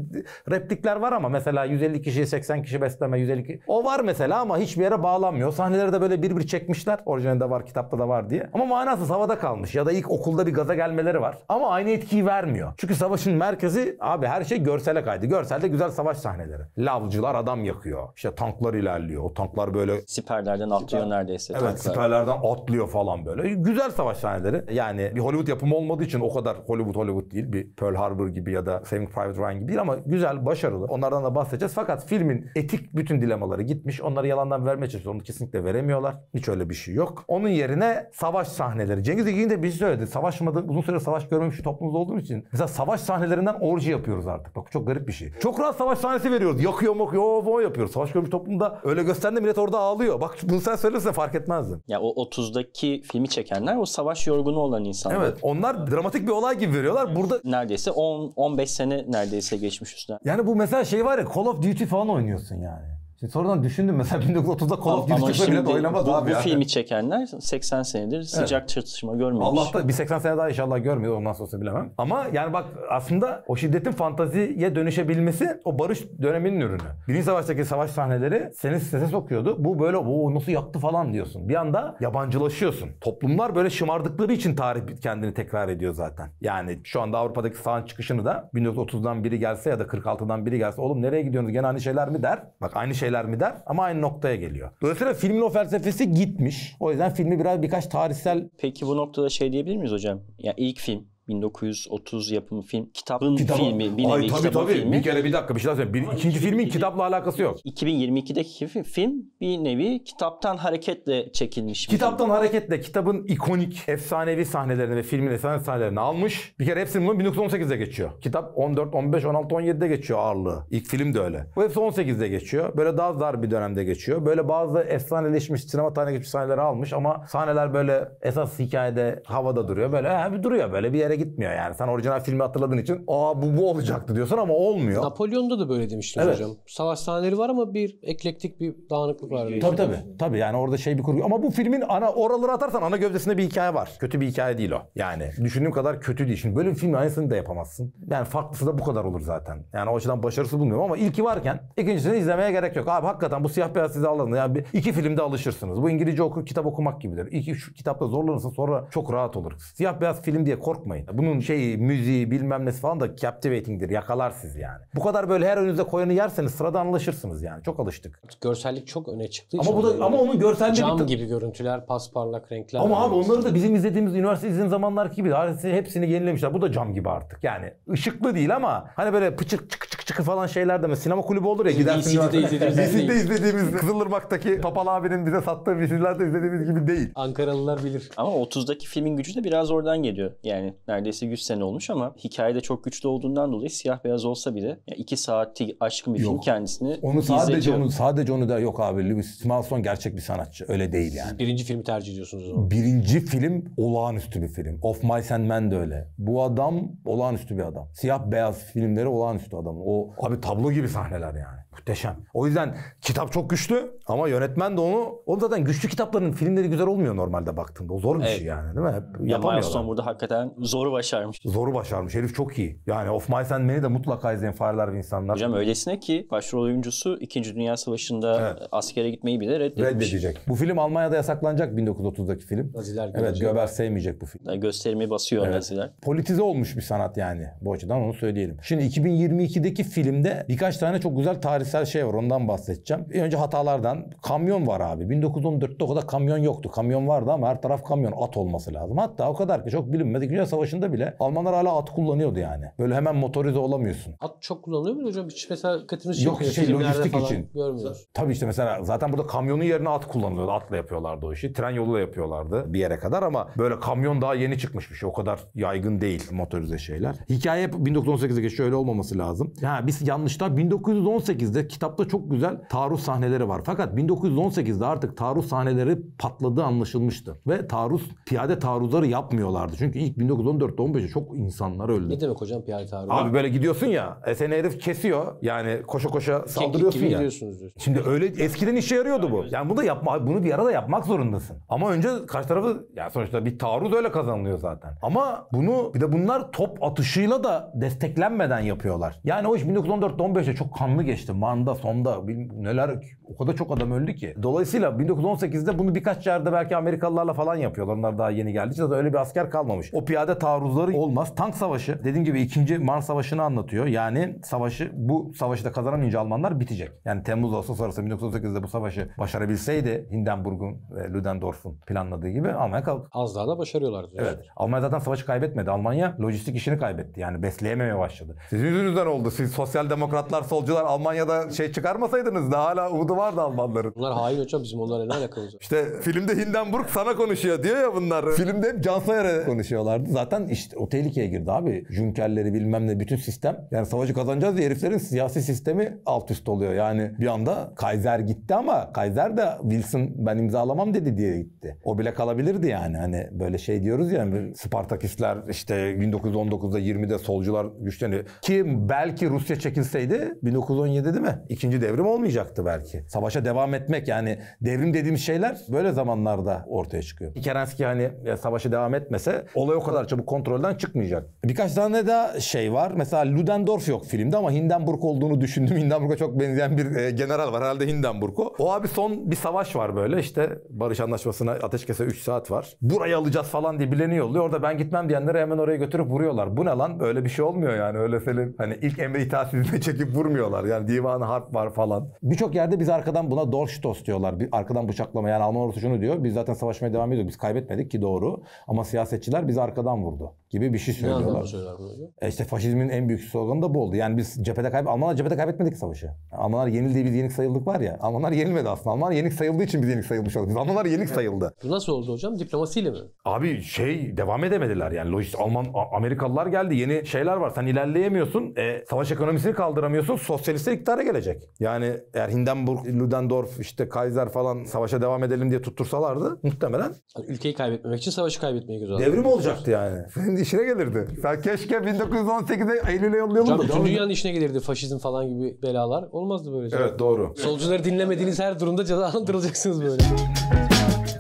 rap replikler var ama mesela 150 kişiye 80 kişi besleme 150 kişi. O var mesela ama hiçbir yere bağlanmıyor. Sahneleri de böyle bir bir çekmişler. Orijinalde var kitapta da var diye. Ama manasız havada kalmış ya da ilk okulda bir gaza gelmeleri var. Ama aynı etkiyi vermiyor. Çünkü savaşın merkezi abi her şey görsele kaydı. Görselde güzel savaş sahneleri. Lavcılar adam yakıyor. İşte tanklar ilerliyor. O tanklar böyle... Siperlerden atlıyor Siper. neredeyse. Evet tanklar. siperlerden atlıyor falan böyle. Güzel savaş sahneleri. Yani bir Hollywood yapımı olmadığı için o kadar Hollywood Hollywood değil. Bir Pearl Harbor gibi ya da Saving Private Ryan gibi değil ama güzel başarılı. Onlardan da bahsedeceğiz. Fakat filmin etik bütün dilemaları gitmiş. Onları yalandan vermeye çalışıyor. Onu kesinlikle veremiyorlar. Hiç öyle bir şey yok. Onun yerine savaş sahneleri. Cengiz Ege'in de bir şey söyledi. Savaşmadı. Uzun süre savaş görmemiş bir toplumda olduğumuz için. Mesela savaş sahnelerinden orji yapıyoruz artık. Bak çok garip bir şey. Çok rahat savaş sahnesi veriyoruz. Yakıyor mokuyor yok o yapıyoruz. Savaş görmüş toplumda öyle gösterdi millet orada ağlıyor. Bak bunu sen söylersen fark etmezdin. Ya o 30'daki filmi çekenler o savaş yorgunu olan insanlar. Evet onlar dramatik bir olay gibi veriyorlar. Burada neredeyse 10-15 sene neredeyse geçmiş üstüne. Yani yani bu mesela şey var ya Call of Duty falan oynuyorsun yani. Şimdi sonradan düşündüm mesela 1930'da Call of Duty çıksa bile oynamaz bu, abi. Bu yani. filmi çekenler 80 senedir sıcak evet. çatışma görmemiş. Allah da bir 80 sene daha inşallah görmüyor ondan sonrası bilemem. Ama yani bak aslında o şiddetin fantaziye dönüşebilmesi o barış döneminin ürünü. Birinci savaştaki savaş sahneleri seni strese sokuyordu. Bu böyle o nasıl yaktı falan diyorsun. Bir anda yabancılaşıyorsun. Toplumlar böyle şımardıkları için tarih kendini tekrar ediyor zaten. Yani şu anda Avrupa'daki sağın çıkışını da 1930'dan biri gelse ya da 46'dan biri gelse oğlum nereye gidiyorsunuz gene aynı şeyler mi der. Bak aynı şey şeyler mi der ama aynı noktaya geliyor. Dolayısıyla filmin o felsefesi gitmiş. O yüzden filmi biraz birkaç tarihsel... Peki bu noktada şey diyebilir miyiz hocam? Ya ilk film 1930 yapımı film. Kitabın Kitabı- filmi. Bir nevi Ay tabii kitabın tabii. filmi. Bir kere bir dakika bir şey daha söyle. Bir, ikinci filmin kitapla alakası yok. 2022'deki film bir nevi kitaptan hareketle çekilmiş. bir Kitaptan hareketle kitabın ikonik, efsanevi sahnelerini ve filmin efsane sahnelerini almış. Bir kere hepsini bunun 1918'de geçiyor. Kitap 14, 15, 16, 17'de geçiyor ağırlığı. İlk film de öyle. Bu hepsi 18'de geçiyor. Böyle daha dar bir dönemde geçiyor. Böyle bazı efsaneleşmiş, sinema tarihine geçmiş sahneleri almış ama sahneler böyle esas hikayede havada duruyor. Böyle he, bir duruyor böyle bir yere gitmiyor yani. Sen orijinal filmi hatırladığın için aa bu bu olacaktı diyorsun ama olmuyor. Napolyon'da da böyle demiştiniz evet. hocam. Savaş sahneleri var ama bir eklektik bir dağınıklık var. Tabii tabii. Tabii yani orada şey bir kurgu. Ama bu filmin ana oraları atarsan ana gövdesinde bir hikaye var. Kötü bir hikaye değil o. Yani düşündüğüm kadar kötü değil. Şimdi böyle bir film aynısını da yapamazsın. Yani farklısı da bu kadar olur zaten. Yani o açıdan başarısı bulmuyorum ama ilki varken ikincisini izlemeye gerek yok. Abi hakikaten bu siyah beyaz size alın. Yani bir, iki filmde alışırsınız. Bu İngilizce oku, kitap okumak gibidir. İki şu kitapta zorlanırsın sonra çok rahat olur. Siyah beyaz film diye korkmayın. Bunun şeyi, müziği bilmem nesi falan da captivating'dir. Yakalar siz yani. Bu kadar böyle her önünüze koyanı yerseniz sırada anlaşırsınız yani. Çok alıştık. Görsellik çok öne çıktı. Ama bu da ama onun görselliği cam bir... gibi görüntüler, pasparlak renkler. Ama abi onları da bizim izlediğimiz üniversite izlediğimiz zamanlar gibi hepsini yenilemişler. Bu da cam gibi artık. Yani ışıklı değil ama hani böyle pıçır çık çık çık falan şeyler de mesela sinema kulübü olur ya gidersin. VCD'de izlediğimiz VCD'de izlediğimiz Kızılırmak'taki Topal abinin bize sattığı VCD'lerde izlediğimiz gibi değil. Ankaralılar bilir. Ama 30'daki filmin gücü de biraz oradan geliyor. Yani neredeyse 100 sene olmuş ama hikayede çok güçlü olduğundan dolayı siyah beyaz olsa bile 2 saati aşkın bir yok. film kendisini Onu sadece izletiyor. onu sadece onu da yok abi. Lewis Malson gerçek bir sanatçı. Öyle değil yani. Birinci filmi tercih ediyorsunuz o Birinci film olağanüstü bir film. Of my and Men de öyle. Bu adam olağanüstü bir adam. Siyah beyaz filmleri olağanüstü adam. O abi tablo gibi sahneler yani. Muhteşem. O yüzden kitap çok güçlü ama yönetmen de onu... onu zaten güçlü kitapların filmleri güzel olmuyor normalde baktığında. O zor bir evet. şey yani değil mi? Hep ya Milestone burada hakikaten zoru başarmış. Zoru başarmış. Herif çok iyi. Yani Of Mice and Men'i de mutlaka izleyin Fareler ve insanlar. Hocam öylesine ki başrol oyuncusu 2. Dünya Savaşı'nda evet. askere gitmeyi bile reddetmiş. Reddedecek. Bu film Almanya'da yasaklanacak 1930'daki film. Naziler Evet göber sevmeyecek bu film. Yani gösterimi basıyor evet. Naziler. Politize olmuş bir sanat yani bu açıdan onu söyleyelim. Şimdi 2022'deki filmde birkaç tane çok güzel tarih mesela şey var ondan bahsedeceğim. Bir önce hatalardan kamyon var abi. 1914'te o kadar kamyon yoktu. Kamyon vardı ama her taraf kamyon. At olması lazım. Hatta o kadar ki çok bilinmedi. Dünya Savaşı'nda bile Almanlar hala at kullanıyordu yani. Böyle hemen motorize olamıyorsun. At çok kullanılıyor mu hocam? Hiç mesela dikkatimiz yok. Yok şey lojistik için. Görmüyoruz. Tabii işte mesela zaten burada kamyonun yerine at kullanılıyordu. Atla yapıyorlardı o işi. Tren da yapıyorlardı bir yere kadar ama böyle kamyon daha yeni çıkmış bir şey. O kadar yaygın değil motorize şeyler. Hikaye 1918'e geçiyor öyle olmaması lazım. Ha biz yanlışlar 1918 1918'de kitapta çok güzel taarruz sahneleri var. Fakat 1918'de artık taarruz sahneleri patladığı anlaşılmıştı. Ve taarruz, piyade taarruzları yapmıyorlardı. Çünkü ilk 1914'te 15e çok insanlar öldü. Ne demek hocam piyade taarruz? Abi böyle gidiyorsun ya. E herif kesiyor. Yani koşa koşa saldırıyorsun ya. Şimdi öyle eskiden işe yarıyordu bu. Yani bunu da yapma, bunu bir arada yapmak zorundasın. Ama önce karşı tarafı yani sonuçta bir taarruz öyle kazanılıyor zaten. Ama bunu bir de bunlar top atışıyla da desteklenmeden yapıyorlar. Yani o iş 1914'te 15'te çok kanlı geçti manda sonda neler o kadar çok adam öldü ki. Dolayısıyla 1918'de bunu birkaç yerde belki Amerikalılarla falan yapıyorlar. Onlar daha yeni geldi. Zaten öyle bir asker kalmamış. O piyade taarruzları olmaz. Tank savaşı dediğim gibi 2. Mars Savaşı'nı anlatıyor. Yani savaşı bu savaşı da kazanamayınca Almanlar bitecek. Yani Temmuz Ağustos arası 1918'de bu savaşı başarabilseydi Hindenburg'un ve Ludendorff'un planladığı gibi Almanya kalk. Az daha da başarıyorlardı. Evet. Almanya zaten savaşı kaybetmedi. Almanya lojistik işini kaybetti. Yani besleyememeye başladı. Sizin yüzünüzden oldu. Siz sosyal demokratlar, solcular Almanya'da arada şey çıkarmasaydınız da hala umudu vardı Almanların. Bunlar hain hocam bizim onlara ne alakalı. var? İşte filmde Hindenburg sana konuşuyor diyor ya bunlar. Filmde hep Can Sayar'a konuşuyorlardı. Zaten işte o tehlikeye girdi abi. Junkerleri bilmem ne bütün sistem. Yani savaşı kazanacağız diye heriflerin siyasi sistemi alt üst oluyor. Yani bir anda Kaiser gitti ama Kaiser de Wilson ben imzalamam dedi diye gitti. O bile kalabilirdi yani. Hani böyle şey diyoruz ya Spartakistler işte 1919'da 20'de solcular güçleniyor. Ki belki Rusya çekilseydi 1917'de değil mi? İkinci devrim olmayacaktı belki. Savaşa devam etmek yani devrim dediğimiz şeyler böyle zamanlarda ortaya çıkıyor. Kerenski hani e, savaşa devam etmese olay o kadar çabuk kontrolden çıkmayacak. Birkaç tane daha şey var. Mesela Ludendorff yok filmde ama Hindenburg olduğunu düşündüm. Hindenburg'a çok benzeyen bir e, general var. Herhalde Hindenburg'u. o. abi son bir savaş var böyle. işte barış anlaşmasına ateşkese 3 saat var. Burayı alacağız falan diye bileni yolluyor. Orada ben gitmem diyenleri hemen oraya götürüp vuruyorlar. Bu ne lan? Öyle bir şey olmuyor yani. Öyle senin hani ilk emri itaatsizliğine çekip vurmuyorlar. Yani divan an harp var falan. Birçok yerde biz arkadan buna Dolchstoss diyorlar. Bir, arkadan bıçaklama yani Alman ordusu şunu diyor. Biz zaten savaşmaya devam ediyoruz. Biz kaybetmedik ki doğru. Ama siyasetçiler bizi arkadan vurdu gibi bir şey söylüyorlar. Ne söylüyorlar bunu? E işte faşizmin en büyük sloganı da bu oldu. Yani biz cephede kayb Almanlar cephede kaybetmedik savaşı. Almanlar yenildiği biz yenik sayıldık var ya. Almanlar yenilmedi aslında. Almanlar yenik sayıldığı için biz yenik sayılmış olduk. Biz Almanlar yenik sayıldı. Bu nasıl oldu hocam? Diplomasiyle mi? Abi şey devam edemediler yani. Lojist Alman Amerikalılar geldi. Yeni şeyler var. Sen ilerleyemiyorsun. E, savaş ekonomisini kaldıramıyorsun. Sosyalistler iktidara gelecek. Yani eğer Hindenburg, Ludendorff, işte Kaiser falan savaşa devam edelim diye tuttursalardı muhtemelen. Yani ülkeyi kaybetmemek için savaşı kaybetmeyi göz Devrim olacaktı yani. işine gelirdi. Sen keşke 1918'de Eylül'e yollayalım da. Bütün dünyanın işine gelirdi faşizm falan gibi belalar. Olmazdı böyle. Şey. Evet doğru. Solcuları dinlemediğiniz her durumda cezalandırılacaksınız böyle.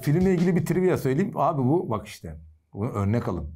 Filmle ilgili bir trivia söyleyeyim. Abi bu bak işte. Bunu örnek alın.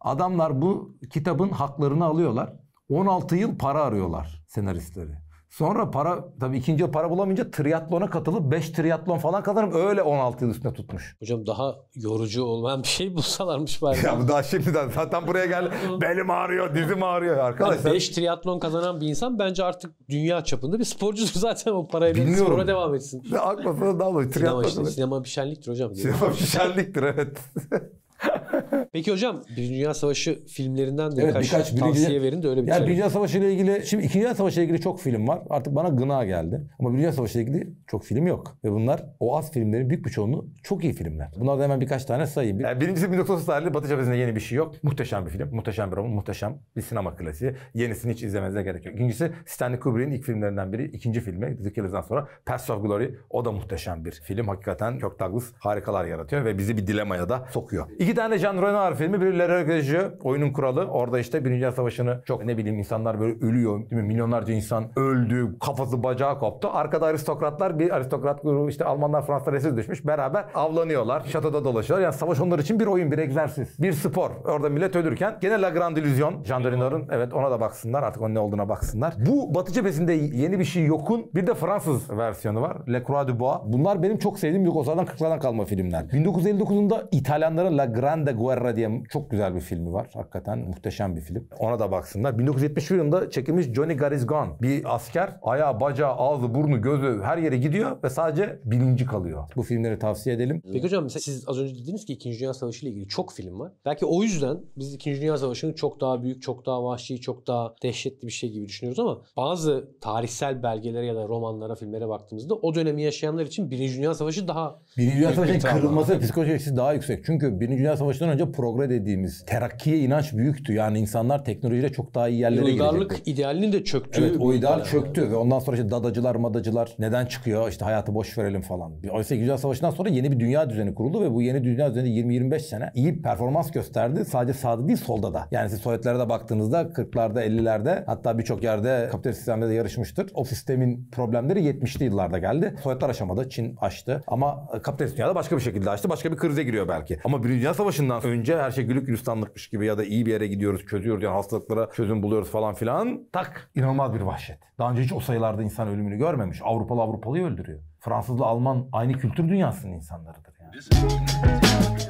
Adamlar bu kitabın haklarını alıyorlar. 16 yıl para arıyorlar senaristleri. Sonra para tabii ikinci para bulamayınca triatlona katılıp 5 triatlon falan kazanıp öyle 16 yıl üstüne tutmuş. Hocam daha yorucu olmayan bir şey bulsalarmış bari. Ya bu daha şimdiden zaten buraya gel belim ağrıyor, dizim ağrıyor arkadaşlar. Yani triatlon kazanan bir insan bence artık dünya çapında bir sporcudur zaten o parayla Bilmiyorum. spora devam etsin. Akmasına da olur. Sinema, işte, sinema bir şenliktir hocam. Sinema bir şenliktir evet. Peki hocam Birinci Dünya Savaşı filmlerinden de evet, birkaç, birkaç tavsiye verin de öyle bir Yani şey Birinci Dünya Savaşı ile ilgili şimdi İkinci Dünya Savaşı ile ilgili çok film var. Artık bana gına geldi. Ama Birinci Dünya Savaşı ile ilgili çok film yok. Ve bunlar o az filmlerin büyük bir çoğunu çok iyi filmler. Bunlardan hemen birkaç tane sayayım. Yani birincisi 1930 tarihli Batı Cephesi'nde yeni bir şey yok. Muhteşem bir film. Muhteşem bir roman. Muhteşem bir sinema klasiği. Yenisini hiç izlemenize gerek yok. İkincisi Stanley Kubrick'in ilk filmlerinden biri. ikinci filmi The Killer'dan sonra Paths of Glory. O da muhteşem bir film. Hakikaten Kirk Douglas harikalar yaratıyor ve bizi bir dilemaya da sokuyor. İki İki tane Jean Renoir filmi biri Le Regregieux oyunun kuralı. Orada işte Birinci Dünya Savaşı'nı çok ne bileyim insanlar böyle ölüyor. Değil mi? Milyonlarca insan öldü. Kafası bacağı koptu. Arkada aristokratlar bir aristokrat grubu işte Almanlar Fransızlar esir düşmüş. Beraber avlanıyorlar. Şatoda dolaşıyorlar. Yani savaş onlar için bir oyun, bir egzersiz, bir spor. Orada millet ölürken gene La Grande Illusion. Jean Renoir'ın evet ona da baksınlar. Artık onun ne olduğuna baksınlar. Bu Batı cephesinde yeni bir şey yokun. Bir de Fransız versiyonu var. Le Croix du Bois. Bunlar benim çok sevdiğim Yugoslav'dan 40'lardan kalma filmler. 1959'unda İtalyanların La Grande Grande Guerra diye çok güzel bir filmi var. Hakikaten muhteşem bir film. Ona da baksınlar. 1971 yılında çekilmiş Johnny Garizgan. Bir asker ayağı, bacağı, ağzı, burnu, gözü her yere gidiyor ve sadece bilinci kalıyor. Bu filmleri tavsiye edelim. Peki hocam siz az önce dediniz ki 2. Dünya Savaşı ile ilgili çok film var. Belki o yüzden biz 2. Dünya Savaşı'nın çok daha büyük, çok daha vahşi, çok daha dehşetli bir şey gibi düşünüyoruz ama bazı tarihsel belgelere ya da romanlara, filmlere baktığımızda o dönemi yaşayanlar için 1. Dünya Savaşı daha Birinci Dünya Savaşı'nın kırılması psikolojik daha yüksek. Çünkü Birinci Dünya Dünya Savaşı'ndan önce progre dediğimiz terakkiye inanç büyüktü. Yani insanlar teknolojiyle çok daha iyi yerlere Uygarlık gidecekti. idealinin de çöktü. Evet o ideal çöktü ve ondan sonra işte dadacılar madacılar neden çıkıyor işte hayatı boş verelim falan. Oysa Dünya Savaşı'ndan sonra yeni bir dünya düzeni kuruldu ve bu yeni dünya düzeni 20-25 sene iyi performans gösterdi. Sadece sağda değil solda da. Yani siz Sovyetlere de baktığınızda 40'larda 50'lerde hatta birçok yerde kapitalist sistemde de yarışmıştır. O sistemin problemleri 70'li yıllarda geldi. Sovyetler aşamada Çin açtı ama e, kapitalist dünyada başka bir şekilde açtı. Başka bir krize giriyor belki. Ama Birinci Dünya Savaşı'ndan önce her şey gülük gülistanlıkmış gibi ya da iyi bir yere gidiyoruz, çözüyoruz yani hastalıklara çözüm buluyoruz falan filan. Tak inanılmaz bir vahşet. Daha önce hiç o sayılarda insan ölümünü görmemiş. Avrupalı Avrupalıyı öldürüyor. Fransızlı Alman aynı kültür dünyasının insanlarıdır.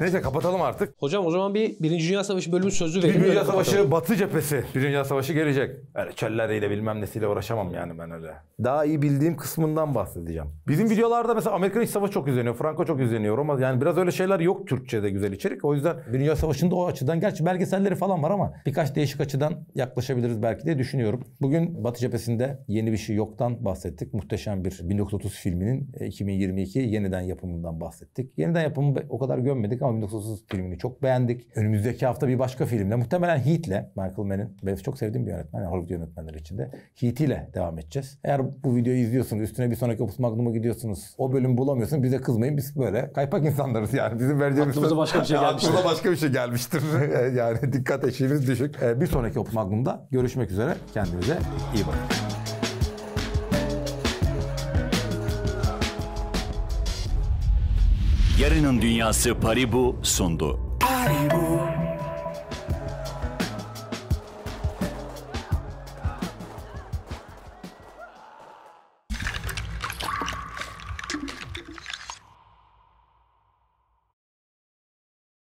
Neyse kapatalım artık. Hocam o zaman bir Birinci Dünya Savaşı bölümü sözü verin. Birinci Dünya Savaşı Batı cephesi. Birinci Dünya Savaşı gelecek. Öyle çölleriyle bilmem nesiyle uğraşamam yani ben öyle. Daha iyi bildiğim kısmından bahsedeceğim. Bizim videolarda mesela Amerikan İç Savaşı çok izleniyor. Franco çok izleniyor. Ama yani biraz öyle şeyler yok Türkçe'de güzel içerik. O yüzden Birinci Dünya Savaşı'nda o açıdan gerçi belgeselleri falan var ama birkaç değişik açıdan yaklaşabiliriz belki diye düşünüyorum. Bugün Batı cephesinde yeni bir şey yoktan bahsettik. Muhteşem bir 1930 filminin 2022 e, yeniden yapımından bahsettik. Yeni yeniden yapımı o kadar gömmedik ama 1930 filmini çok beğendik. Önümüzdeki hafta bir başka filmle muhtemelen Heat'le Michael Mann'in benim çok sevdiğim bir yönetmen Hollywood yönetmenleri içinde Heat ile devam edeceğiz. Eğer bu videoyu izliyorsunuz üstüne bir sonraki Opus Magnum'a gidiyorsunuz o bölüm bulamıyorsun bize kızmayın biz böyle kaypak insanlarız yani bizim vereceğimiz aklımıza başka bir şey gelmiştir. başka bir şey gelmiştir. yani dikkat eşiğimiz düşük. Ee, bir sonraki Opus Magnum'da görüşmek üzere kendinize iyi bakın. Yarının Dünyası Paribu sundu. Paribu.